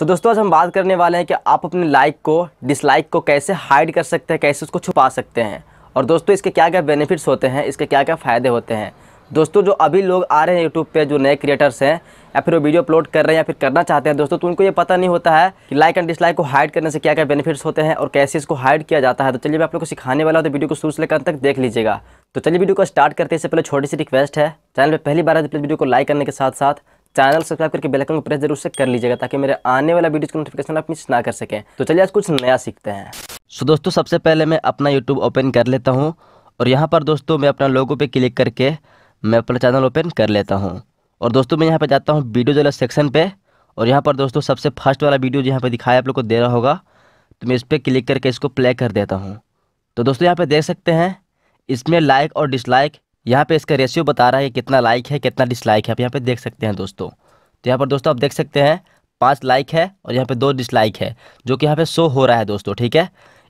सो so, दोस्तों आज हम बात करने वाले हैं कि आप अपने लाइक को डिसलाइक को कैसे हाइड कर सकते हैं कैसे उसको छुपा सकते हैं और दोस्तों इसके क्या क्या बेनिफिट्स होते हैं इसके क्या क्या फ़ायदे होते हैं दोस्तों जो अभी लोग आ रहे हैं यूट्यूब पे जो नए क्रिएटर्स हैं या फिर वो वीडियो अपलोड कर रहे हैं या फिर करना चाहते हैं दोस्तों तो उनको ये पता नहीं होता है कि लाइक एंड डिसलाइक को हाइड करने से क्या क्या बेनिफिट्स होते हैं और कैसे इसको हाइड किया जाता है तो चलिए मैं आप लोग को सिखाने वाला हूँ तो वीडियो को शुरू से लेकर तक देख लीजिएगा तो चलिए वीडियो को स्टार्ट करते इससे पहले छोटी सी रिक्वेस्ट है चैनल पर पहली बार है प्लीज़ वीडियो को लाइक करने के साथ साथ चैनल सब्सक्राइब करके बेल आइकन को प्रेस जरूर से कर लीजिएगा ताकि मेरे आने वाला वीडियो की नोटिफिकेशन आप मिस ना कर सकें तो चलिए आज कुछ नया सीखते हैं सो दोस्तों सबसे पहले मैं अपना यूट्यूब ओपन कर लेता हूँ और यहाँ पर दोस्तों मैं अपना लोगों पर क्लिक करके मैं अपना चैनल ओपन कर लेता हूँ और दोस्तों मैं यहाँ पर जाता हूँ वीडियो जला सेक्शन पर और यहाँ पर दोस्तों सबसे फर्स्ट वाला वीडियो यहाँ पर दिखाया आप लोग को दे रहा होगा तो मैं इस पर क्लिक करके इसको प्ले कर देता हूँ तो दोस्तों यहाँ पर देख सकते हैं इसमें लाइक और डिसलाइक यहाँ पे इसका रेशियो बता रहा है कितना लाइक है कितना डिसलाइक है आप यहाँ पे देख सकते हैं दोस्तों तो यहाँ पर दोस्तों आप देख सकते हैं पाँच लाइक है और यहाँ पे दो डिसलाइक है जो कि यहाँ पे शो हो रहा है दोस्तों ठीक है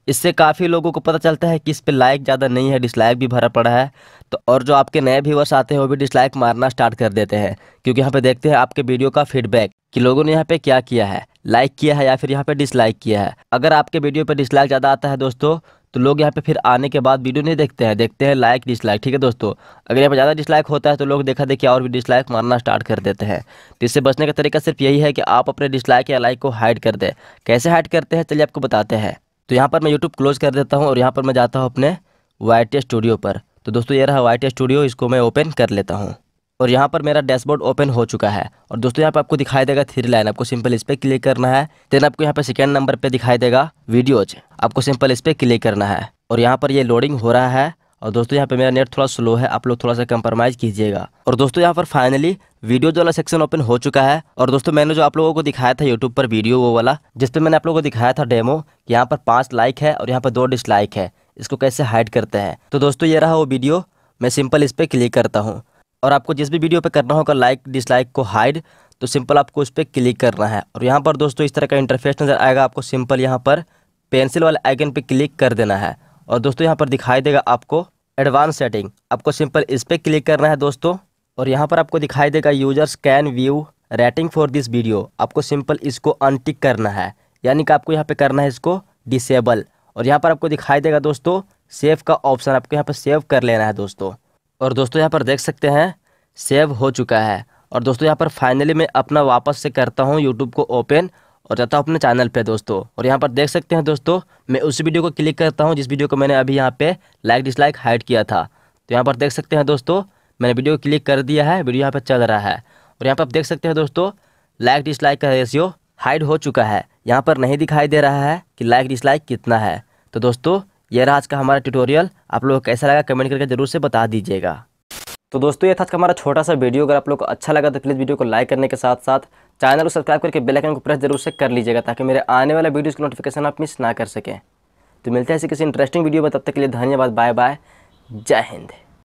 इससे काफ़ी लोगों को पता चलता है कि इस पर लाइक ज़्यादा नहीं है डिसलाइक भी भरा पड़ा है तो और जो आपके नए व्यूवर्स आते हैं वो भी डिसलाइक मारना स्टार्ट कर देते हैं क्योंकि यहाँ पे देखते हैं आपके वीडियो का फीडबैक कि लोगों ने यहाँ पे क्या किया है लाइक किया है या फिर यहाँ पे डिसलाइक किया है अगर आपके वीडियो पर डिसलाइक ज़्यादा आता है दोस्तों तो लोग यहाँ पे फिर आने के बाद वीडियो नहीं देखते हैं देखते हैं लाइक डिसलाइक ठीक है दोस्तों अगर यहाँ पर ज़्यादा डिसलाइक होता है तो लोग देखा देखिए और भी डिसलाइक मारना स्टार्ट कर देते हैं तो इससे बचने का तरीका सिर्फ यही है कि आप अपने डिसलाइक या लाइक को हाइड कर दें कैसे हाइड करते हैं चलिए आपको बताते हैं तो यहाँ पर मैं यूट्यूब क्लोज कर देता हूँ और यहाँ पर मैं जाता हूँ अपने वाई स्टूडियो पर तो दोस्तों ये रहा वाई स्टूडियो इसको मैं ओपन कर लेता हूँ और यहाँ पर मेरा डैशबोर्ड ओपन हो चुका है और दोस्तों यहाँ पर आपको दिखाई देगा थ्री लाइन आपको सिंपल इस पर क्लिक करना है देन आपको यहाँ पर सेकेंड नंबर पर दिखाई देगा वीडियोज आपको सिंपल इस पर क्लिक करना है और यहाँ पर ये लोडिंग हो रहा है और दोस्तों यहाँ पे मेरा नेट थोड़ा स्लो है आप लोग थोड़ा सा कंप्रोमाइज़ कीजिएगा और दोस्तों यहाँ पर फाइनली वीडियो वाला सेक्शन ओपन हो चुका है और दोस्तों मैंने जो आप लोगों को दिखाया था यूट्यूब पर वीडियो वो वाला जिस पर मैंने आप लोगों को दिखाया था डेमो कि यहाँ पर पाँच लाइक है और यहाँ पर दो डिसलाइक है इसको कैसे हाइड करते हैं तो दोस्तों ये रहा वो वीडियो मैं सिंपल इस पर क्लिक करता हूँ और आपको जिस भी वीडियो पे करना होगा लाइक डिसलाइक को हाइड तो सिंपल आपको उस पर क्लिक करना है और यहाँ पर दोस्तों इस तरह का इंटरफेस नज़र आएगा आपको सिंपल यहाँ पर पेंसिल वाले आइकन पर क्लिक कर देना है और दोस्तों यहाँ पर दिखाई देगा आपको एडवांस सेटिंग आपको सिंपल इस पर क्लिक करना है दोस्तों और यहाँ पर आपको दिखाई देगा users can view rating for this video आपको सिंपल इसको अनटिक करना है यानी कि आपको यहाँ पर करना है इसको डिसेबल और यहाँ पर आपको दिखाई देगा दोस्तों सेव का ऑप्शन आपको यहाँ पर सेव कर लेना है दोस्तों और दोस्तों यहाँ पर देख सकते हैं सेव हो चुका है और दोस्तों यहाँ पर फाइनली मैं अपना वापस से करता हूँ यूट्यूब को ओपन और जाता हूँ अपने चैनल पे दोस्तों और यहाँ पर देख सकते हैं दोस्तों मैं उस वीडियो को क्लिक करता हूँ जिस वीडियो को मैंने अभी यहाँ पे लाइक डिसलाइक हाइड किया था तो यहाँ पर देख सकते हैं दोस्तों मैंने वीडियो को क्लिक कर दिया है वीडियो यहाँ पर चल रहा है और यहाँ पर आप देख सकते हैं दोस्तों लाइक डिसलाइक का रेशियो हाइड हो चुका है यहाँ पर नहीं दिखाई दे रहा है कि लाइक डिसलाइक कितना है तो दोस्तों यह रहा आज का हमारा ट्यूटोरियल आप लोग कैसा लगा कमेंट करके ज़रूर से बता दीजिएगा तो दोस्तों ये था आज का हमारा छोटा सा वीडियो अगर आप लोग को अच्छा लगा तो प्लीज़ वीडियो को लाइक करने के साथ साथ चैनल को सब्सक्राइब करके बेल आइकन को प्रेस जरूर से कर लीजिएगा ताकि मेरे आने वाले वीडियोज़ की नोटिफिकेशन आप मिस ना कर सकें तो मिलते हैं ऐसे किसी इंटरेस्टिंग वीडियो में तब तक के लिए धन्यवाद बाय बाय जय हिंद